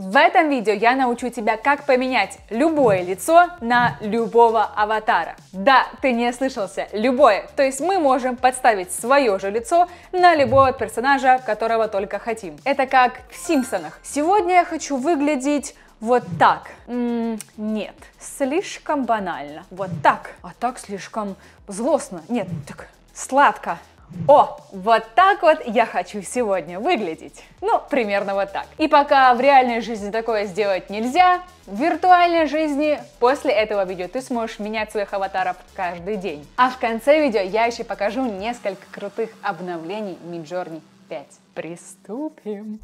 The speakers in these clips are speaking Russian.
В этом видео я научу тебя, как поменять любое лицо на любого аватара. Да, ты не ослышался, любое. То есть мы можем подставить свое же лицо на любого персонажа, которого только хотим. Это как в Симпсонах. Сегодня я хочу выглядеть вот так. М-м, нет, слишком банально. Вот так. А так слишком злостно. Нет, так сладко. О, вот так вот я хочу сегодня выглядеть. Ну, примерно вот так. И пока в реальной жизни такое сделать нельзя, в виртуальной жизни после этого видео ты сможешь менять своих аватаров каждый день. А в конце видео я еще покажу несколько крутых обновлений Midjourney 5. Приступим!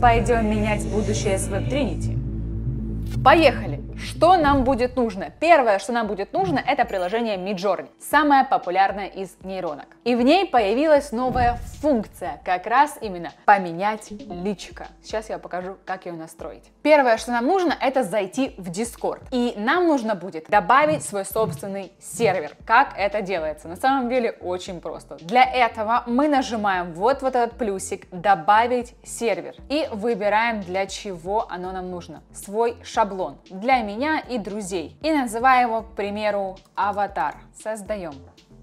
Пойдем менять будущее с Web Trinity. Поехали! Что нам будет нужно? Первое, что нам будет нужно, это приложение Midjourney, самое популярное из нейронок. И в ней появилась новая функция, как раз именно поменять личика. Сейчас я покажу, как ее настроить. Первое, что нам нужно, это зайти в Discord. И нам нужно будет добавить свой собственный сервер. Как это делается? На самом деле очень просто. Для этого мы нажимаем вот вот этот плюсик «Добавить сервер» и выбираем, для чего оно нам нужно. Свой шаблон. Для меня и друзей. И называя его, к примеру, аватар. Создаем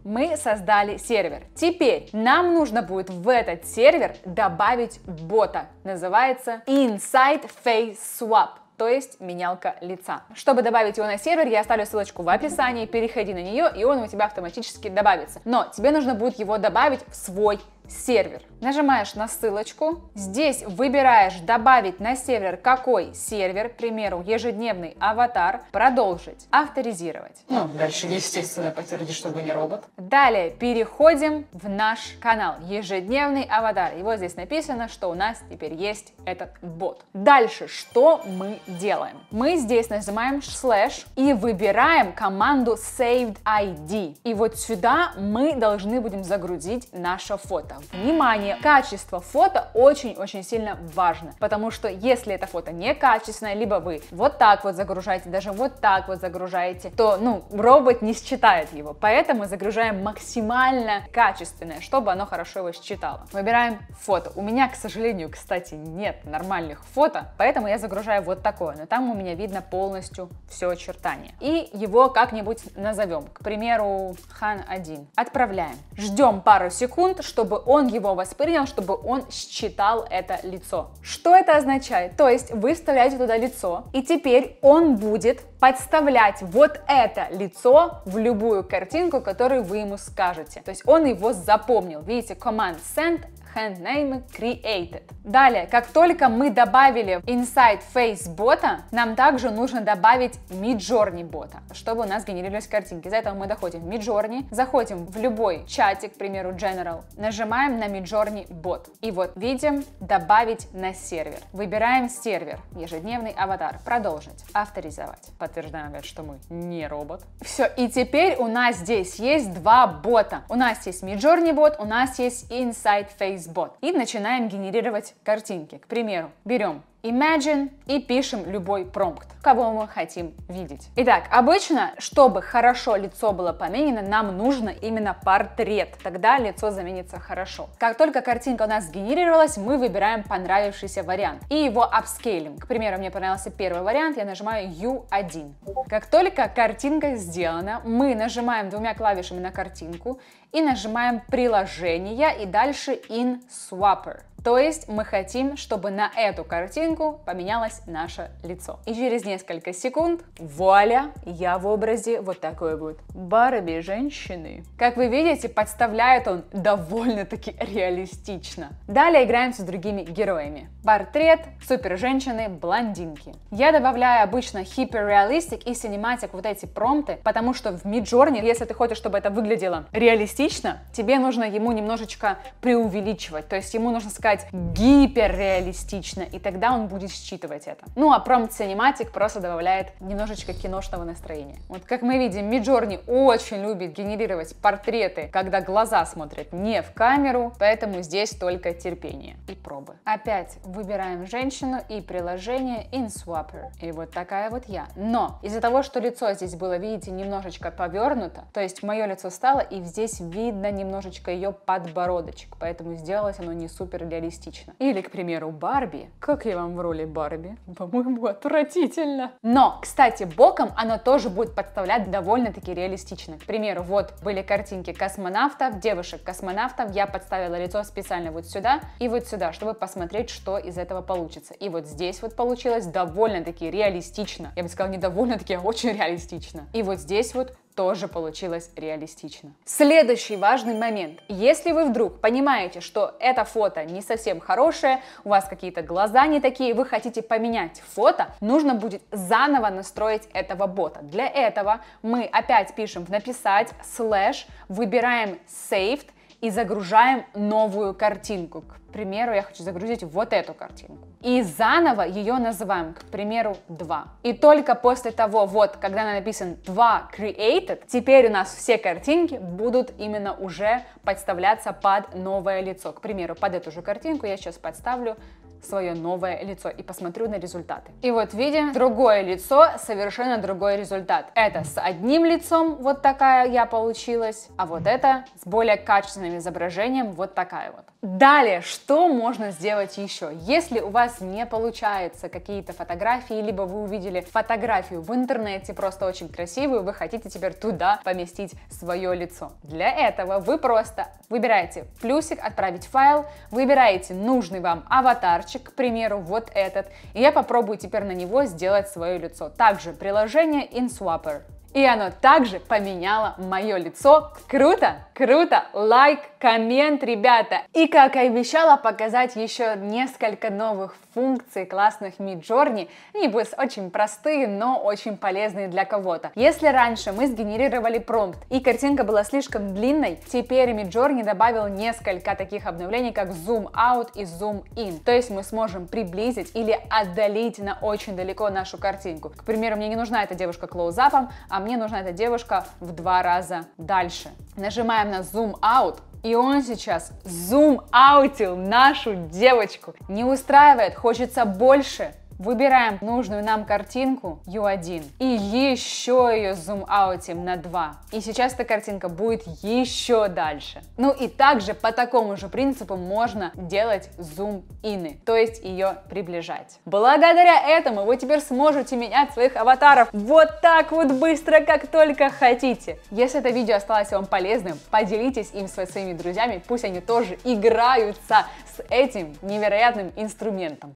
мы создали сервер. Теперь нам нужно будет в этот сервер добавить бота. Называется Inside Face Swap то есть менялка лица. Чтобы добавить его на сервер, я оставлю ссылочку в описании, переходи на нее, и он у тебя автоматически добавится. Но тебе нужно будет его добавить в свой сервер. Нажимаешь на ссылочку. Здесь выбираешь добавить на сервер какой сервер, к примеру, ежедневный аватар, продолжить, авторизировать. Ну, дальше, естественно, подтверди, что вы не робот. Далее переходим в наш канал ежедневный аватар. И вот здесь написано, что у нас теперь есть этот бот. Дальше, что мы делаем? Мы здесь нажимаем слэш и выбираем команду saved ID. И вот сюда мы должны будем загрузить наше фото фото. Внимание! Качество фото очень-очень сильно важно, потому что если это фото некачественное, либо вы вот так вот загружаете, даже вот так вот загружаете, то, ну, робот не считает его. Поэтому загружаем максимально качественное, чтобы оно хорошо его считало. Выбираем фото. У меня, к сожалению, кстати, нет нормальных фото, поэтому я загружаю вот такое, но там у меня видно полностью все очертания. И его как-нибудь назовем. К примеру, хан 1. Отправляем. Ждем пару секунд, чтобы он его воспринял, чтобы он считал это лицо. Что это означает? То есть вы вставляете туда лицо, и теперь он будет подставлять вот это лицо в любую картинку, которую вы ему скажете. То есть он его запомнил. Видите, command send handname created. Далее, как только мы добавили inside face бота, нам также нужно добавить midjourney бота, чтобы у нас генерировались картинки. Из-за этого мы доходим в midjourney, заходим в любой чатик, к примеру, general, нажимаем на midjourney бот. И вот видим добавить на сервер. Выбираем сервер, ежедневный аватар, продолжить, авторизовать. Подтверждаем что мы не робот. Все, и теперь у нас здесь есть два бота. У нас есть midjourney бот, у нас есть inside face есть бот. И начинаем генерировать картинки. К примеру, берем Imagine и пишем любой промпт, кого мы хотим видеть. Итак, обычно, чтобы хорошо лицо было поменено, нам нужно именно портрет. Тогда лицо заменится хорошо. Как только картинка у нас сгенерировалась, мы выбираем понравившийся вариант и его апскейлим. К примеру, мне понравился первый вариант, я нажимаю U1. Как только картинка сделана, мы нажимаем двумя клавишами на картинку и нажимаем приложение и дальше In Swapper. То есть мы хотим, чтобы на эту картинку поменялось наше лицо. И через несколько секунд, вуаля, я в образе вот такой вот Барби женщины. Как вы видите, подставляет он довольно-таки реалистично. Далее играем с другими героями. Портрет, супер женщины, блондинки. Я добавляю обычно хиперреалистик и cinematic вот эти промты, потому что в миджорне, если ты хочешь, чтобы это выглядело реалистично, тебе нужно ему немножечко преувеличивать. То есть ему нужно сказать играть гиперреалистично, и тогда он будет считывать это. Ну а промпт синематик просто добавляет немножечко киношного настроения. Вот как мы видим, Миджорни очень любит генерировать портреты, когда глаза смотрят не в камеру, поэтому здесь только терпение и пробы. Опять выбираем женщину и приложение InSwapper. И вот такая вот я. Но из-за того, что лицо здесь было, видите, немножечко повернуто, то есть мое лицо стало, и здесь видно немножечко ее подбородочек, поэтому сделалось оно не супер реалистично реалистично. Или, к примеру, Барби. Как я вам в роли Барби? По-моему, отвратительно. Но, кстати, боком она тоже будет подставлять довольно-таки реалистично. К примеру, вот были картинки космонавтов, девушек-космонавтов. Я подставила лицо специально вот сюда и вот сюда, чтобы посмотреть, что из этого получится. И вот здесь вот получилось довольно-таки реалистично. Я бы сказала, не довольно-таки, а очень реалистично. И вот здесь вот тоже получилось реалистично. Следующий важный момент. Если вы вдруг понимаете, что это фото не совсем хорошее, у вас какие-то глаза не такие, вы хотите поменять фото, нужно будет заново настроить этого бота. Для этого мы опять пишем в написать слэш, выбираем saved, и загружаем новую картинку. К примеру, я хочу загрузить вот эту картинку. И заново ее называем, к примеру, 2. И только после того, вот, когда написан 2 created, теперь у нас все картинки будут именно уже подставляться под новое лицо. К примеру, под эту же картинку я сейчас подставлю свое новое лицо и посмотрю на результаты. И вот видим другое лицо, совершенно другой результат. Это с одним лицом вот такая я получилась, а вот это с более качественным изображением вот такая вот. Далее, что можно сделать еще? Если у вас не получается какие-то фотографии, либо вы увидели фотографию в интернете, просто очень красивую, вы хотите теперь туда поместить свое лицо. Для этого вы просто выбираете плюсик «Отправить файл», выбираете нужный вам аватарчик, карандашчик, к примеру, вот этот, и я попробую теперь на него сделать свое лицо. Также приложение InSwapper. И оно также поменяло мое лицо. Круто, круто, лайк, коммент, ребята. И как и обещала показать еще несколько новых функций классных Midjourney. Они будут очень простые, но очень полезные для кого-то. Если раньше мы сгенерировали промпт и картинка была слишком длинной, теперь Midjourney добавил несколько таких обновлений, как Zoom Out и Zoom In. То есть мы сможем приблизить или отдалить на очень далеко нашу картинку. К примеру, мне не нужна эта девушка клоузапом, а мне нужна эта девушка в два раза дальше. Нажимаем на Zoom Out, и он сейчас зум-аутил нашу девочку. Не устраивает, хочется больше. Выбираем нужную нам картинку U1 и еще ее зум-аутим на 2. И сейчас эта картинка будет еще дальше. Ну и также по такому же принципу можно делать зум-ины, то есть ее приближать. Благодаря этому вы теперь сможете менять своих аватаров вот так вот быстро, как только хотите. Если это видео осталось вам полезным, поделитесь им со своими друзьями, пусть они тоже играются с этим невероятным инструментом.